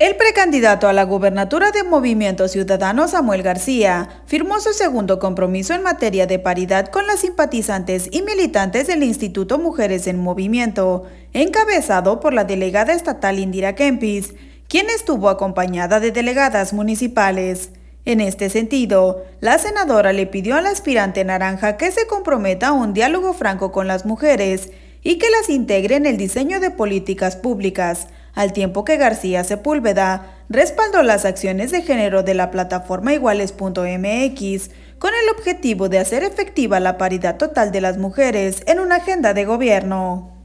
El precandidato a la gubernatura de Movimiento Ciudadano Samuel García firmó su segundo compromiso en materia de paridad con las simpatizantes y militantes del Instituto Mujeres en Movimiento, encabezado por la delegada estatal Indira Kempis, quien estuvo acompañada de delegadas municipales. En este sentido, la senadora le pidió al aspirante naranja que se comprometa a un diálogo franco con las mujeres y que las integre en el diseño de políticas públicas al tiempo que García Sepúlveda respaldó las acciones de género de la plataforma iguales.mx con el objetivo de hacer efectiva la paridad total de las mujeres en una agenda de gobierno.